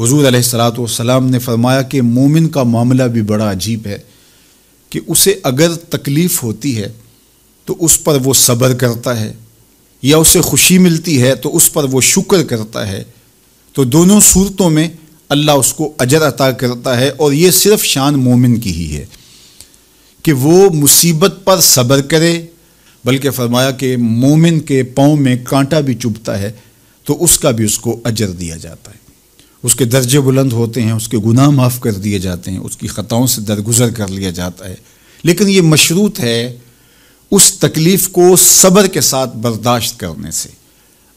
हजूर सलाम ने फरमाया कि मोमिन का मामला भी बड़ा अजीब है कि उसे अगर तकलीफ़ होती है तो उस पर वो सब्र करता है या उसे खुशी मिलती है तो उस पर वो शुक्र करता है तो दोनों सूरतों में अल्लाह उसको अजर अता करता है और ये सिर्फ शान मोमिन की ही है कि वो मुसीबत पर सब्र करे बल्कि फरमाया कि मोमिन के पाँव में कांटा भी चुभता है तो उसका भी उसको अजर दिया जाता है उसके दर्जे बुलंद होते हैं उसके गुनाह माफ़ कर दिए जाते हैं उसकी ख़ताओं से दरगुजर कर लिया जाता है लेकिन ये मशरूत है उस तकलीफ़ को सब्र के साथ बर्दाश्त करने से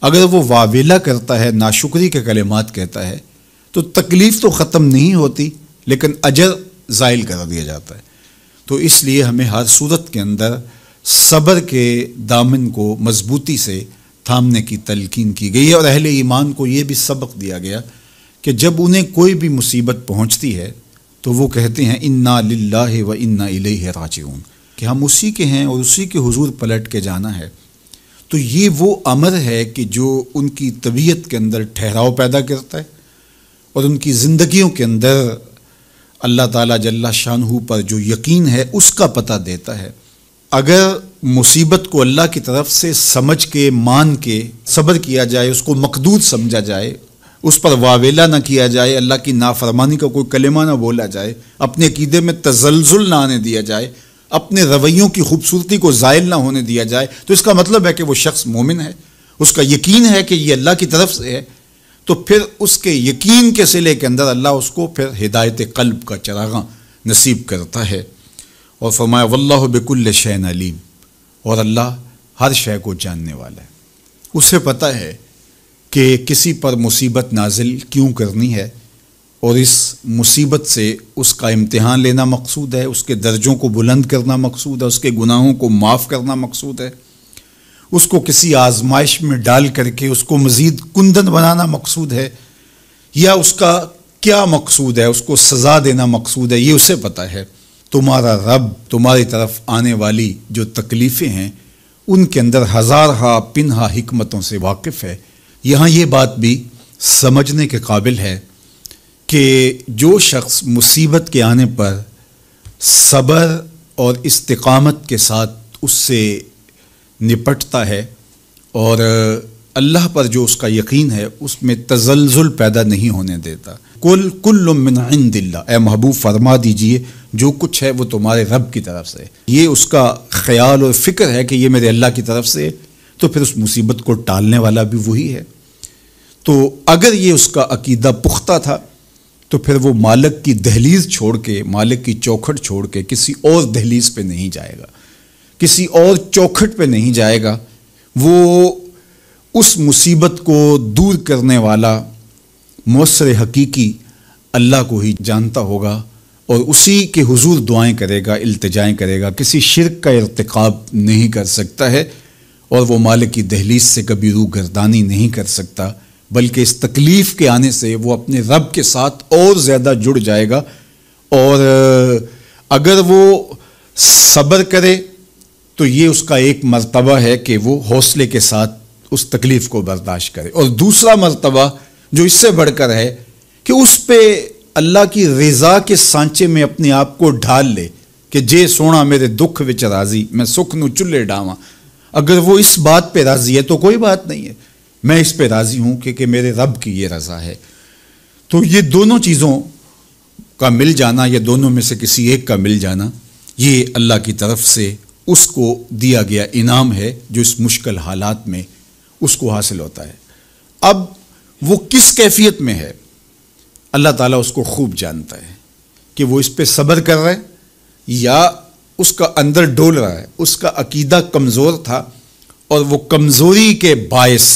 अगर वो वावेला करता है नाशुक्री के कलेमात कहता है तो तकलीफ़ तो ख़त्म नहीं होती लेकिन अजर ज़ायल कर दिया जाता है तो इसलिए हमें हर सूरत के अंदर सब्र के दामन को मजबूती से थामने की तलकीन की गई है और अहले ईमान को ये भी सबक दिया गया कि जब उन्हें कोई भी मुसीबत पहुंचती है तो वो कहते हैं इन्ना लिल्ला व इन्ना है राजिऊन कि हम उसी के हैं और उसी के हुजूर पलट के जाना है तो ये वो अमर है कि जो उनकी तबीयत के अंदर ठहराव पैदा करता है और उनकी ज़िंदगियों के अंदर अल्लाह ताला जल्ला शाहू पर जो यकीन है उसका पता देता है अगर मुसीबत को अल्लाह की तरफ से समझ के मान के सब्र किया जाए उसको मकदूद समझा जाए उस पर वावेला ना किया जाए अल्लाह की नाफरमानी का कोई कलेमा ना बोला जाए अपने अकीदे में तजलजुल ना आने दिया जाए अपने रवैयों की खूबसूरती को ज़ायल ना होने दिया जाए तो इसका मतलब है कि वो शख्स मोमिन है उसका यकीन है कि ये अल्लाह की तरफ से है तो फिर उसके यकीन के सिले के अंदर अल्लाह उसको फिर हिदायत कल्ब का चरागा नसीब करता है और फरमाया वल्ला बिकुल्ल शैन अलीम और अल्लाह हर शय को जानने वाला है उसे पता है कि किसी पर मुसीबत नाजिल क्यों करनी है और इस मुसीबत से उसका इम्तहान लेना मकसूद है उसके दर्जों को बुलंद करना मकसूद है उसके गुनाहों को माफ़ करना मकसूद है उसको किसी आजमाइश में डाल करके उसको मज़ीद कुंदन बनाना मकसूद है या उसका क्या मकसूद है उसको सज़ा देना मकसूद है ये उसे पता है तुम्हारा रब तुम्हारी तरफ आने वाली जो तकलीफ़ें हैं उनके अंदर हज़ार हा हा हमतों से वाकिफ़ है यहाँ ये बात भी समझने के काबिल है कि जो शख्स मुसीबत के आने पर सब्र और इस्तकामत के साथ उससे निपटता है और अल्लाह पर जो उसका यकीन है उसमें तजलजुल पैदा नहीं होने देता कुल कुल मिन दिल्ला ए महबूब फरमा दीजिए जो कुछ है वो तुम्हारे रब की तरफ से ये उसका ख्याल और फिक्र है कि ये मेरे अल्लाह की तरफ से तो फिर उस मुसीबत को टालने वाला भी वही है तो अगर ये उसका अकीदा पुख्ता था तो फिर वो मालक की दहलीज़ छोड़ के मालक की चौखट छोड़ के किसी और दहलीज़ पे नहीं जाएगा किसी और चौखट पे नहीं जाएगा वो उस मुसीबत को दूर करने वाला मौसर हकीकी अल्लाह को ही जानता होगा और उसी के हुजूर दुआएं करेगा अल्तजाएँ करेगा किसी शिरक का इरतकब नहीं कर सकता है और वो मालिक की दहलीज से कभी रू गर्दानी नहीं कर सकता बल्कि इस तकलीफ़ के आने से वो अपने रब के साथ और ज़्यादा जुड़ जाएगा और अगर वो सब्र करे तो ये उसका एक मरतबा है कि वो हौसले के साथ उस तकलीफ़ को बर्दाश्त करे और दूसरा मरतबा जो इससे बढ़कर है कि उस पर अल्लाह की रज़ा के सांचे में अपने आप को ढाल ले कि जे सोना मेरे दुख विच राजी मैं सुख न चुल्ले डावा अगर वो इस बात पे राज़ी है तो कोई बात नहीं है मैं इस पे राज़ी हूँ कि, मेरे रब की ये रज़ा है तो ये दोनों चीज़ों का मिल जाना या दोनों में से किसी एक का मिल जाना ये अल्लाह की तरफ से उसको दिया गया इनाम है जो इस मुश्किल हालात में उसको हासिल होता है अब वो किस कैफियत में है अल्लाह ताला उसको खूब जानता है कि वो इस पर सब्र कर रहे हैं या उसका अंदर डोल रहा है उसका अकीदा कमज़ोर था और वो कमज़ोरी के बायस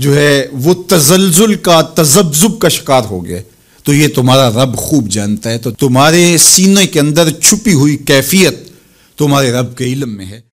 जो है वो तजलजुल का तजब्जुब का शिकार हो गया तो ये तुम्हारा रब खूब जानता है तो तुम्हारे सीने के अंदर छुपी हुई कैफियत तुम्हारे रब के इलम में है